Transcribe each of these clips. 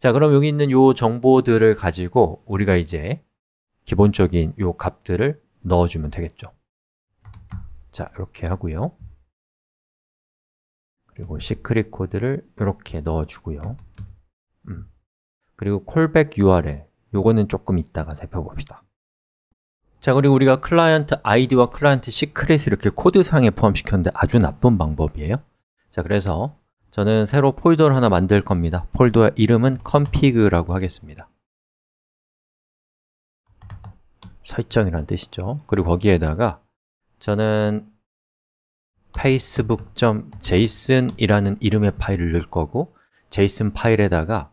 자, 그럼 여기 있는 요 정보들을 가지고 우리가 이제 기본적인 요 값들을 넣어주면 되겠죠. 자, 이렇게 하고요. 그리고 시크릿 코드를 이렇게 넣어주고요. 음. 그리고 콜백 URL, 요거는 조금 이따가 살펴봅시다. 자, 그리고 우리가 클라이언트 아이디와 클라이언트 시크릿을 이렇게 코드상에 포함시켰는데 아주 나쁜 방법이에요. 자, 그래서 저는 새로 폴더를 하나 만들 겁니다. 폴더의 이름은 config라고 하겠습니다. 설정이란 뜻이죠. 그리고 거기에다가 저는 facebook.json이라는 이름의 파일을 넣을 거고 JSON 파일에다가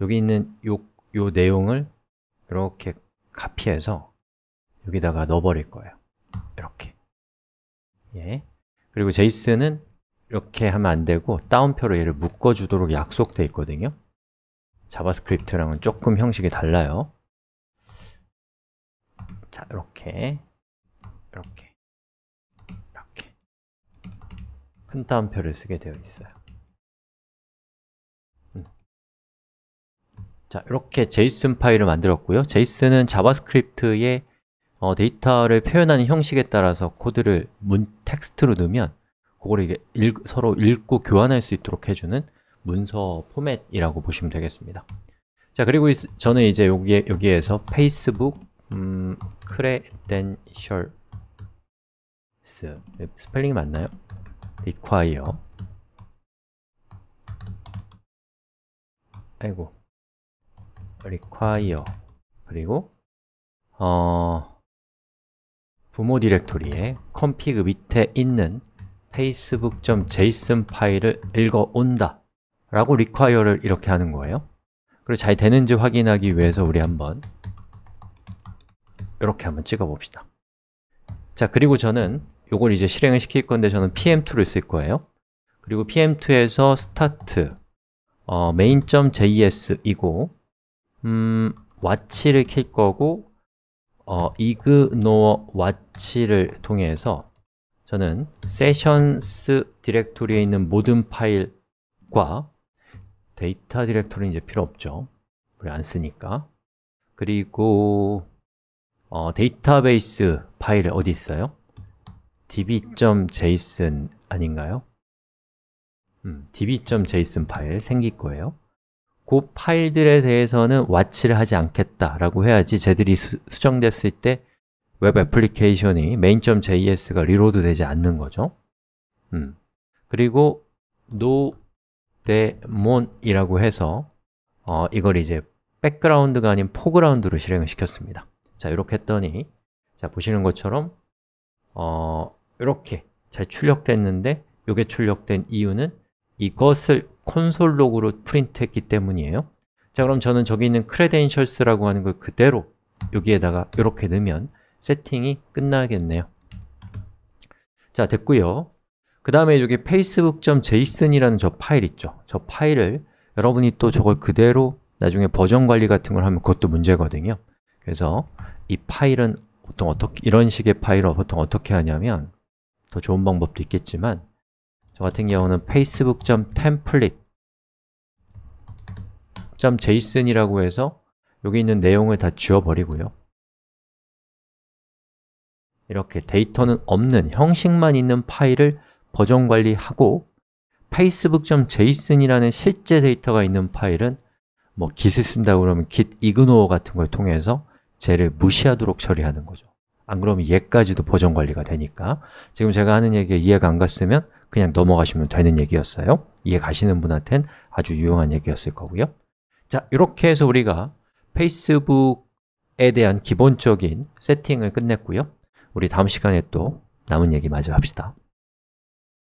여기 있는 요, 요 내용을 이렇게 카피해서 여기다가 넣어버릴 거예요. 이렇게. 예. 그리고 JSON은 이렇게 하면 안 되고 다운표로 얘를 묶어주도록 약속돼 있거든요 자바스크립트랑은 조금 형식이 달라요 자, 이렇게 이렇게 이렇게 큰다운표를 쓰게 되어 있어요 음. 자, 이렇게 JSON 파일을 만들었고요 j s o n 은 자바스크립트의 어, 데이터를 표현하는 형식에 따라서 코드를 문 텍스트로 넣으면 그걸 이게 읽, 서로 읽고 교환할 수 있도록 해주는 문서 포맷이라고 보시면 되겠습니다. 자, 그리고 있, 저는 이제 여기에, 여기에서 페이스북 음, c r e d e 스펠링이 맞나요? require 아이고 require 그리고 어 부모 디렉토리에 컴피그 밑에 있는 facebook.json 파일을 읽어온다 라고 require를 이렇게 하는 거예요 그리고 잘 되는지 확인하기 위해서 우리 한번 이렇게 한번 찍어봅시다 자, 그리고 저는 이걸 이제 실행을 시킬 건데 저는 pm2를 쓸 거예요 그리고 pm2에서 start 어, main.js이고 음, watch를 킬 거고 어, ignore watch를 통해서 저는 sessions 디렉토리에 있는 모든 파일과 데이터 디렉토리는 이제 필요 없죠 우리 안 쓰니까 그리고 어, 데이터베이스 파일 어디 있어요? db.json 아닌가요? 음, db.json 파일 생길 거예요 그 파일들에 대해서는 와치를 하지 않겠다라고 해야지 쟤들이 수, 정됐을때 웹 애플리케이션이 main.js가 리로드 되지 않는 거죠 음. 그리고 no demon이라고 해서 어, 이걸 이제 백그라운드가 아닌 포그라운드로 실행을 시켰습니다 자, 이렇게 했더니 자, 보시는 것처럼 어, 이렇게 잘 출력됐는데 이게 출력된 이유는 이것을 콘솔 로그로 프린트했기 때문이에요 자, 그럼 저는 저기 있는 크레덴셜스라고 하는 걸 그대로 여기에다가 이렇게 넣으면 세팅이 끝나겠네요 자, 됐고요 그 다음에 여기 facebook.json이라는 저 파일 있죠 저 파일을 여러분이 또 저걸 그대로 나중에 버전 관리 같은 걸 하면 그것도 문제거든요 그래서 이 파일은 보통 어떻게 이런 식의 파일을 보통 어떻게 하냐면 더 좋은 방법도 있겠지만 저 같은 경우는 facebook.template.json이라고 해서 여기 있는 내용을 다 지워버리고요 이렇게 데이터는 없는 형식만 있는 파일을 버전 관리하고 facebook.json이라는 실제 데이터가 있는 파일은 뭐 git을 쓴다고 그러면 git ignore 같은 걸 통해서 쟤를 무시하도록 처리하는 거죠 안 그러면 얘까지도 버전 관리가 되니까 지금 제가 하는 얘기가 이해가 안 갔으면 그냥 넘어가시면 되는 얘기였어요 이해 가시는 분한텐 아주 유용한 얘기였을 거고요 자, 이렇게 해서 우리가 페이스북에 대한 기본적인 세팅을 끝냈고요 우리 다음 시간에 또 남은 얘기 마저 합시다.